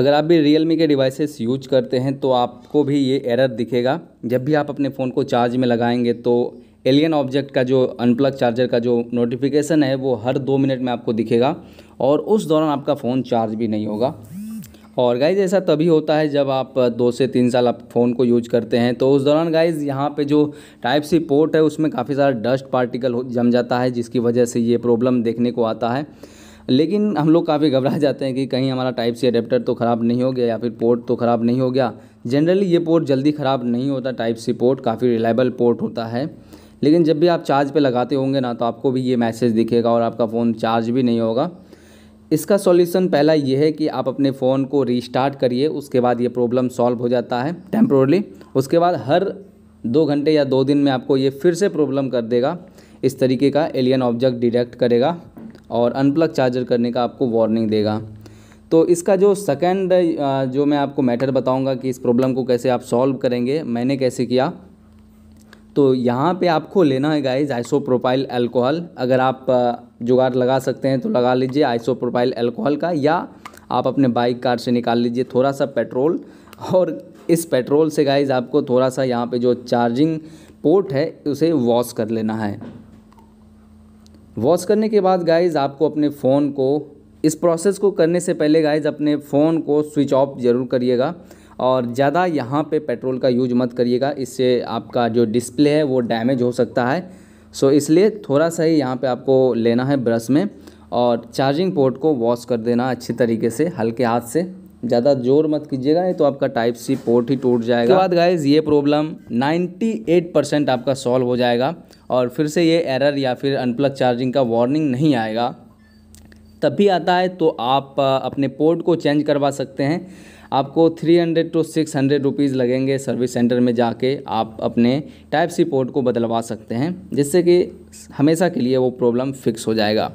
अगर आप भी रियल मी के डिवाइसेस यूज करते हैं तो आपको भी ये एरर दिखेगा जब भी आप अपने फ़ोन को चार्ज में लगाएंगे तो एलियन ऑब्जेक्ट का जो अनप्लग चार्जर का जो नोटिफिकेशन है वो हर दो मिनट में आपको दिखेगा और उस दौरान आपका फ़ोन चार्ज भी नहीं होगा और गाइज ऐसा तभी होता है जब आप दो से तीन साल आप फ़ोन को यूज करते हैं तो उस दौरान गाइज यहाँ पे जो टाइप सी पोर्ट है उसमें काफ़ी सारा डस्ट पार्टिकल जम जाता है जिसकी वजह से ये प्रॉब्लम देखने को आता है लेकिन हम लोग काफ़ी घबरा जाते हैं कि कहीं हमारा टाइप सी अडेप्टर तो ख़राब नहीं हो गया या फिर पोर्ट तो ख़राब नहीं हो गया जनरली ये पोर्ट जल्दी ख़राब नहीं होता टाइप सी पोर्ट काफ़ी रिलायबल पोर्ट होता है लेकिन जब भी आप चार्ज पे लगाते होंगे ना तो आपको भी ये मैसेज दिखेगा और आपका फ़ोन चार्ज भी नहीं होगा इसका सॉल्यूशन पहला ये है कि आप अपने फ़ोन को रीस्टार्ट करिए उसके बाद ये प्रॉब्लम सॉल्व हो जाता है टेम्प्रोरली उसके बाद हर दो घंटे या दो दिन में आपको ये फिर से प्रॉब्लम कर देगा इस तरीके का एलियन ऑब्जेक्ट डिटेक्ट करेगा और अनप्लग चार्जर करने का आपको वार्निंग देगा तो इसका जो सेकेंड जो मैं आपको मैटर बताऊंगा कि इस प्रॉब्लम को कैसे आप सॉल्व करेंगे मैंने कैसे किया तो यहाँ पे आपको लेना है गाइज आइसोप्रोपाइल अल्कोहल अगर आप जुगाड़ लगा सकते हैं तो लगा लीजिए आइसोप्रोपाइल अल्कोहल का या आप अपने बाइक कार से निकाल लीजिए थोड़ा सा पेट्रोल और इस पेट्रोल से गाइज आपको थोड़ा सा यहाँ पे जो चार्जिंग पोर्ट है उसे वॉश कर लेना है वॉश करने के बाद गाइज़ आपको अपने फ़ोन को इस प्रोसेस को करने से पहले गाइज़ अपने फ़ोन को स्विच ऑफ ज़रूर करिएगा और ज़्यादा यहाँ पे पेट्रोल का यूज मत करिएगा इससे आपका जो डिस्प्ले है वो डैमेज हो सकता है सो इसलिए थोड़ा सा ही यहाँ पे आपको लेना है ब्रश में और चार्जिंग पोर्ट को वॉश कर देना अच्छी तरीके से हल्के हाथ से ज़्यादा जोर मत कीजिएगा ये तो आपका टाइप सी पोर्ट ही टूट जाएगा बाद गाइज ये प्रॉब्लम 98 परसेंट आपका सॉल्व हो जाएगा और फिर से ये एरर या फिर अनप्लग चार्जिंग का वार्निंग नहीं आएगा तब भी आता है तो आप अपने पोर्ट को चेंज करवा सकते हैं आपको 300 टू सिक्स हंड्रेड रुपीज़ लगेंगे सर्विस सेंटर में जाके आप अपने टाइप सी पोर्ट को बदलवा सकते हैं जिससे कि हमेशा के लिए वो प्रॉब्लम फिक्स हो जाएगा